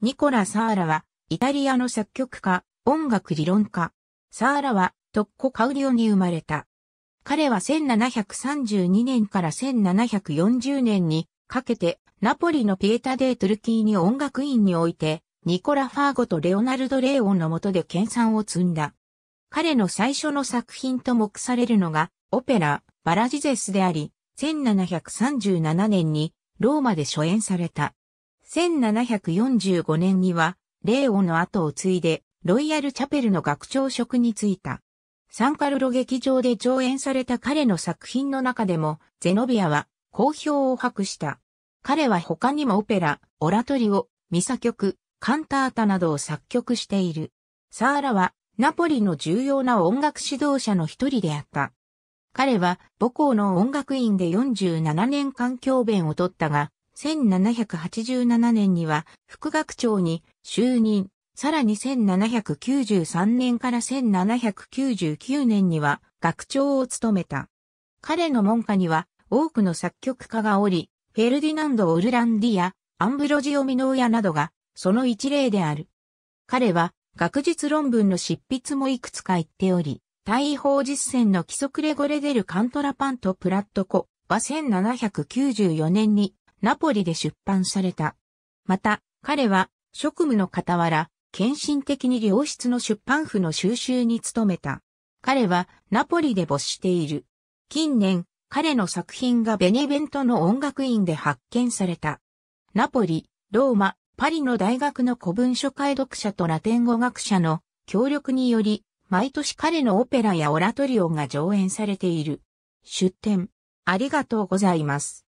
ニコラ・サーラは、イタリアの作曲家、音楽理論家。サーラは、トッコ・カウリオに生まれた。彼は1732年から1740年にかけて、ナポリのピエタ・デ・トゥルキーニ音楽院において、ニコラ・ファーゴとレオナルド・レーオンの下で研鑽を積んだ。彼の最初の作品と目されるのが、オペラ、バラジゼスであり、1737年にローマで初演された。1745年には、レーオの後を継いで、ロイヤルチャペルの学長職に就いた。サンカルロ劇場で上演された彼の作品の中でも、ゼノビアは好評を博した。彼は他にもオペラ、オラトリオ、ミサ曲、カンタータなどを作曲している。サーラは、ナポリの重要な音楽指導者の一人であった。彼は母校の音楽院で47年間教鞭を取ったが、1787年には副学長に就任、さらに1793年から1799年には学長を務めた。彼の門下には多くの作曲家がおり、フェルディナンド・オルランディア、アンブロジオ・ミノーヤなどがその一例である。彼は学術論文の執筆もいくつか言っており、大砲実践の規則レゴレデルカントラパントプラットコは1794年にナポリで出版された。また、彼は職務の傍ら、献身的に良質の出版譜の収集に努めた。彼はナポリで没している。近年、彼の作品がベネベントの音楽院で発見された。ナポリ、ローマ、パリの大学の古文書解読者とラテン語学者の協力により、毎年彼のオペラやオラトリオが上演されている。出展。ありがとうございます。